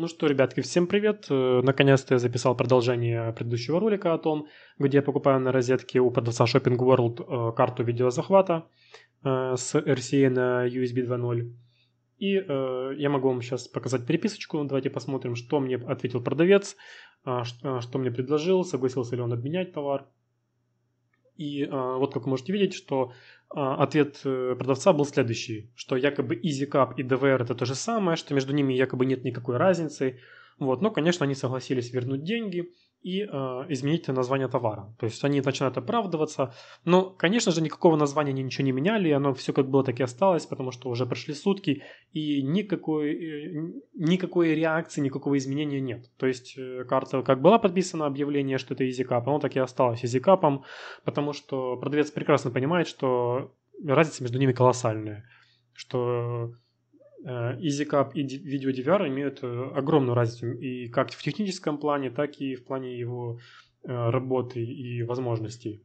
Ну что, ребятки, всем привет! Э, наконец-то я записал продолжение предыдущего ролика о том, где я покупаю на розетке у продавца Shopping World э, карту видеозахвата э, с RCA на USB 2.0. И я могу вам сейчас показать переписочку. Давайте посмотрим, что мне ответил продавец, а, а, что мне предложил, согласился ли он обменять товар. И а, вот как вы можете видеть, что а, ответ э, продавца был следующий, что якобы EasyCap и DVR это то же самое, что между ними якобы нет никакой разницы. Вот, но, конечно, они согласились вернуть деньги, и э, изменить название товара. То есть они начинают оправдываться. Но, конечно же, никакого названия они ничего не меняли, оно все как было, так и осталось, потому что уже прошли сутки, и никакой, э, никакой реакции, никакого изменения нет. То есть э, карта, как была подписана объявление, что это EasyCup, оно так и осталось EasyCup, потому что продавец прекрасно понимает, что разница между ними колоссальная. Что Э, EasyCap и видео DVR имеют э, огромную разницу и как в техническом плане, так и в плане его э, работы и возможностей.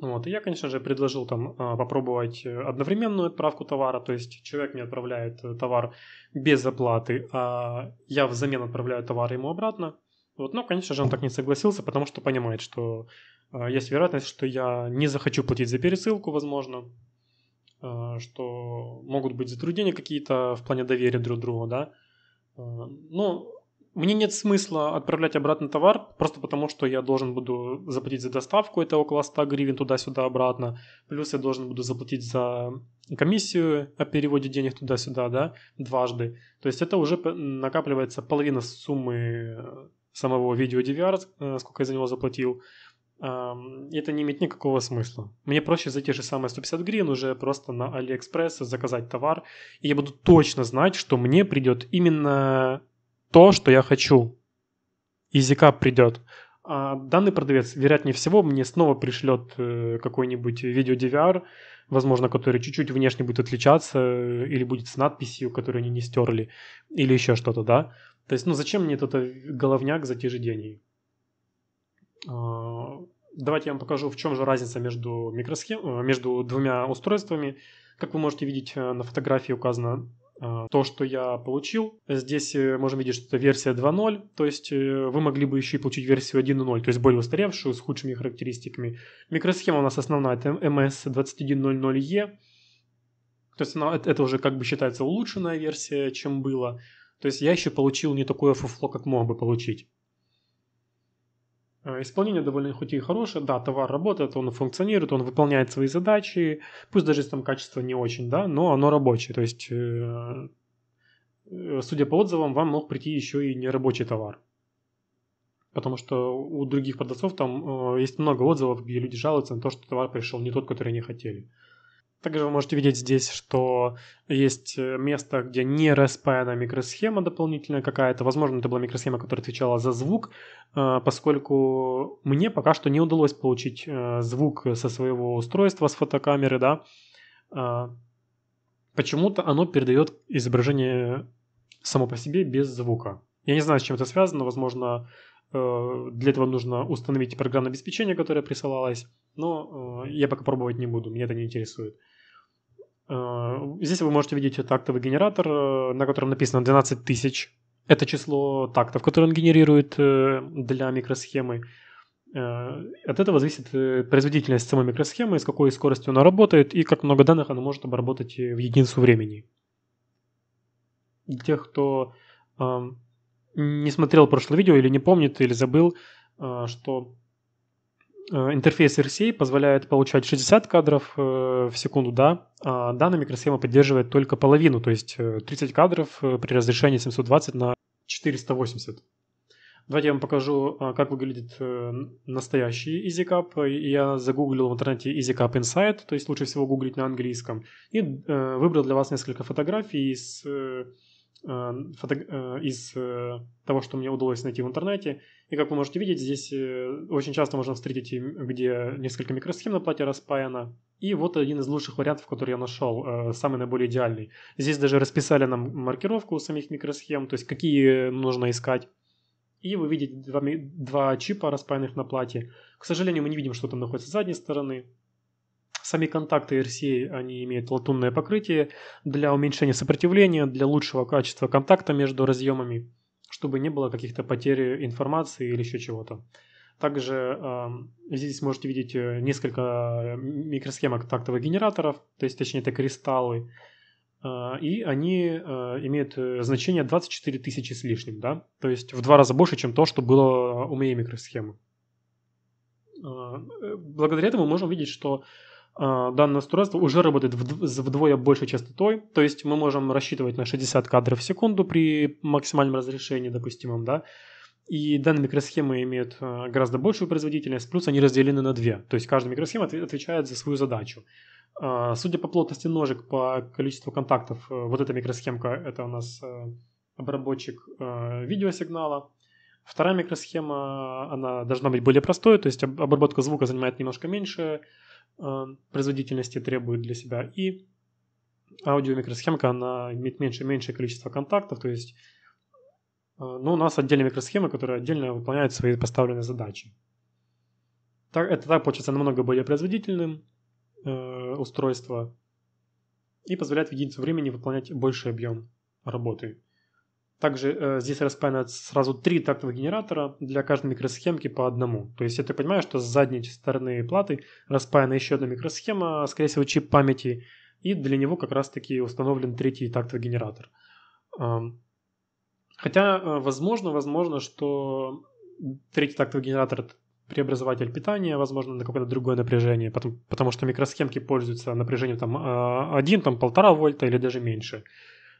Вот. И я, конечно же, предложил там попробовать одновременную отправку товара, то есть человек мне отправляет товар без оплаты, а я взамен отправляю товар ему обратно. Вот. Но, конечно же, он так не согласился, потому что понимает, что есть вероятность, что я не захочу платить за пересылку, возможно, Э, что могут быть затруднения какие-то в плане доверия друг к другу, да. Э, Но ну, мне нет смысла отправлять обратно товар, просто потому что я должен буду заплатить за доставку, это около 100 гривен туда-сюда обратно, плюс я должен буду заплатить за комиссию о переводе денег туда-сюда, да, дважды. То есть это уже накапливается половина суммы самого видео DVR, э, сколько я за него заплатил это не имеет никакого смысла. Мне проще за те же самые 150 гривен уже просто на Алиэкспресс заказать товар, и я буду точно знать, что мне придет именно то, что я хочу. EasyCup придет. А данный продавец, вероятнее всего, мне снова пришлет э, какой-нибудь видео DVR, возможно, который чуть-чуть внешне будет отличаться, э, или будет с надписью, которую они не стерли, или еще что-то, да? То есть, ну зачем мне этот э, головняк за те же деньги? А, давайте я вам покажу, в чем же разница между, микросхем... между двумя устройствами. Как вы можете видеть, э, на фотографии указано э, то, что я получил. Здесь э, можем видеть, что это версия 2.0, то есть вы могли бы еще и получить версию 1.0, то есть более устаревшую, с худшими характеристиками. Микросхема у нас основная, это MS2100E, то есть она, это уже как бы считается улучшенная версия, чем было. То есть я еще получил не такое фуфло, как мог бы получить. Э, исполнение довольно хоть и хорошее, да, товар работает, он функционирует, он выполняет свои задачи, пусть даже там качество не очень, да, но оно рабочее, то есть, э, э, судя по отзывам, вам мог прийти еще и нерабочий товар, потому что у других продавцов там есть много отзывов, где люди жалуются на то, что товар пришел не тот, который они хотели. Также вы можете видеть здесь, что есть э, место, где не распаяна микросхема дополнительная какая-то. Возможно, это была микросхема, которая отвечала за звук, э, поскольку мне пока что не удалось получить э, звук со своего устройства, с фотокамеры, да. Почему-то оно передает изображение само по себе без звука. Я не знаю, с чем это связано. Возможно, для этого нужно установить программное обеспечение, которое присылалось но э, я пока пробовать не буду, меня это не интересует. Э, здесь вы можете видеть этот актовый генератор, э, на котором написано 12 тысяч. Это число тактов, которые он генерирует э, для микросхемы. Э, от этого зависит э, производительность самой микросхемы, с какой скоростью она работает и как много данных она может обработать э, в единицу времени. Для тех, кто э, не смотрел прошлое видео или не помнит или забыл, э, что Э, интерфейс RCA позволяет получать 60 кадров э, в секунду, да, а данная микросхема поддерживает только половину, то есть 30 э, кадров при разрешении 720 на 480. Давайте я вам покажу, а, как выглядит настоящий EasyCap. Я загуглил в интернете EasyCap Insight, то есть лучше всего гуглить на английском, и выбрал для вас несколько фотографий из Э, э, из э, того, что мне удалось найти в интернете. И как вы можете видеть, здесь очень часто можно встретить, где несколько микросхем на плате распаяно. И вот один из лучших вариантов, который я нашел, самый наиболее идеальный. Здесь даже расписали нам маркировку у самих микросхем, то есть какие нужно искать. И вы видите два, два чипа, распаянных на плате. К сожалению, мы не видим, что там находится с задней стороны. Сами контакты RCA, они имеют латунное покрытие для уменьшения сопротивления, для лучшего качества контакта между разъемами, чтобы не было каких-то потерь э, информации или еще чего-то. Также э, здесь можете видеть э, несколько э, микросхемок контактовых генераторов, то есть точнее это кристаллы, э, и они э, имеют значение 24 тысячи с лишним, да, то есть в два раза больше, чем то, что было у моей микросхемы. Э, благодаря этому мы можем видеть, что Э, данное устройство уже работает с вдвое большей частотой, то есть мы можем рассчитывать на 60 кадров в секунду при максимальном разрешении допустимом, да, и данные микросхемы имеют э, гораздо большую производительность, плюс они разделены на две, то есть каждая микросхема отвечает за свою задачу. Э, судя по плотности ножек, по количеству контактов, вот эта микросхемка, это у нас обработчик видеосигнала, Вторая микросхема, она должна быть более простой, то есть обработка звука занимает немножко меньше Эм, производительности требует для себя. И аудиомикросхемка, она имеет меньше меньшее количество контактов, то есть э, ну, у нас отдельная микросхема, которая отдельно выполняет свои поставленные задачи. Так, это так получается намного более производительным э, устройство и позволяет единицу времени выполнять больший объем работы. Также э, здесь распаяно сразу три тактовых генератора для каждой микросхемки по одному. То есть я так понимаю, что с задней стороны платы распаяна еще одна микросхема, а, скорее всего чип памяти, и для него как раз-таки установлен третий тактовый генератор. Хотя, э, возможно, возможно, что третий тактовый генератор преобразователь питания, возможно, на какое-то другое напряжение, потому, потому что микросхемки пользуются напряжением там 1, а, там 1,5 вольта или даже меньше.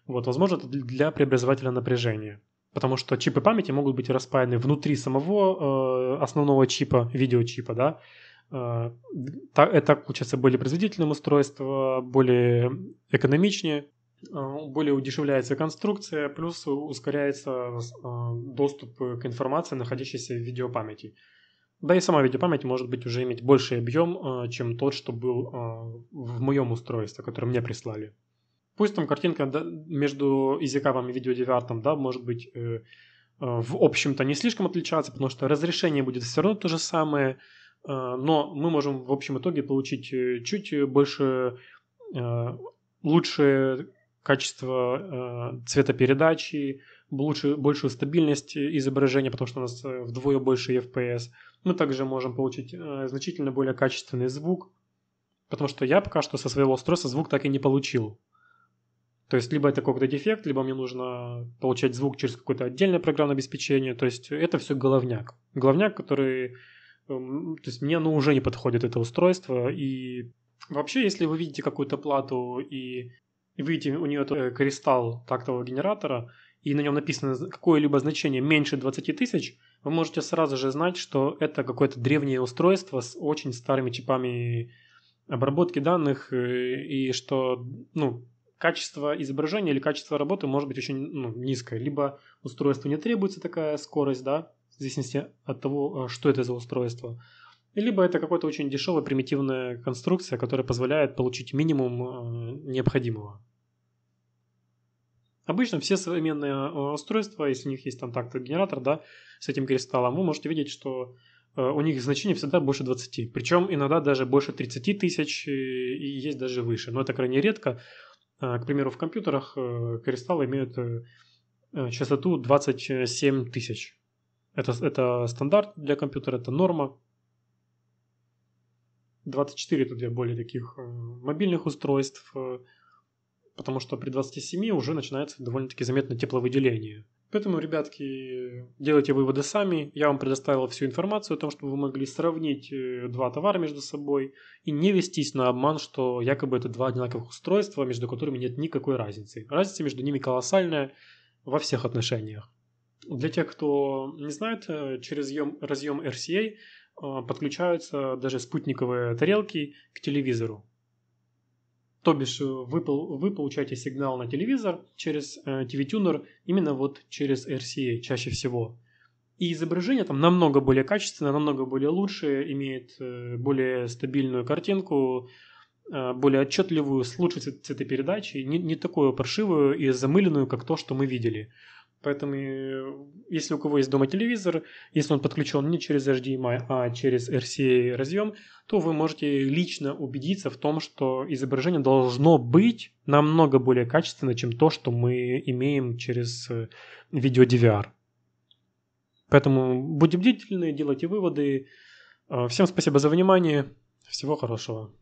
Вот, возможно, это для преобразователя напряжения. Потому что чипы памяти могут быть распаяны внутри самого э, основного чипа, видеочипа, да. Э, это, получается, более производительное устройство, более экономичнее, э, более удешевляется конструкция, плюс ускоряется э, доступ к информации, находящейся в видеопамяти. Да и сама видеопамять может быть уже иметь больший объем, э, чем тот, что был в моем устройстве, которое мне прислали. Пусть там картинка да, между изикавом и видео видеодевиартом, да, может быть, э, э, в общем-то не слишком отличаться, потому что разрешение будет все равно то же самое, э, но мы можем в общем итоге получить чуть больше, лучшее качество цветопередачи, лучше, большую стабильность изображения, потому что у нас вдвое больше FPS. Мы также можем получить значительно более качественный звук, потому что я пока что со своего устройства звук так и не получил. То есть либо это какой-то дефект, либо мне нужно получать звук через какое-то отдельное программное обеспечение. То есть это все головняк. Головняк, который... Эм, то есть мне ну, уже не подходит это устройство. И вообще, если вы видите какую-то плату и, и видите у нее кристалл тактового генератора, и на нем написано какое-либо значение меньше 20 тысяч, вы можете сразу же знать, что это какое-то древнее устройство с очень старыми чипами обработки данных, э, и что, ну, качество изображения или качество работы может быть очень ну, низкое. Либо устройству не требуется такая скорость, да, в зависимости от того, э, что это за устройство. Либо это какая-то очень дешевая примитивная конструкция, которая позволяет получить минимум э, необходимого. Обычно все современные э, устройства, если у них есть там тактогенератор, да, с этим кристаллом, вы можете видеть, что у них значение всегда больше 20. Причем иногда даже больше 30 тысяч и есть даже выше. Но это крайне редко. А, к примеру, в компьютерах э, кристаллы имеют э, э, частоту 27 тысяч. Это, это стандарт для компьютера, это норма. 24 это для более таких мобильных устройств, потому что при 27 уже начинается довольно-таки заметное тепловыделение – Поэтому, ребятки, делайте выводы сами. Я вам предоставил всю информацию о том, чтобы вы могли сравнить э, два товара между собой и не вестись на обман, что якобы это два одинаковых устройства, между которыми нет никакой разницы. Разница между ними колоссальная во всех отношениях. Для тех, кто не знает, э, через разъем RCA э, подключаются даже спутниковые тарелки к телевизору. То бишь э, вы, вы получаете сигнал на телевизор через э, TV-тюнер именно вот через RCA чаще всего. И изображение там намного более качественное, намного более лучшее имеет э, более стабильную картинку, более отчетливую, с лучшей цветопередачей, не, не такую паршивую и замыленную, как то, что мы видели. Поэтому, э, если у кого есть дома телевизор, если он подключен не через HDMI, а через RCA разъем, то вы можете лично убедиться в том, что изображение должно быть намного более качественно, чем то, что мы имеем через э, видео DVR. Поэтому будьте бдительны, делайте выводы. Э, всем спасибо за внимание. Всего хорошего.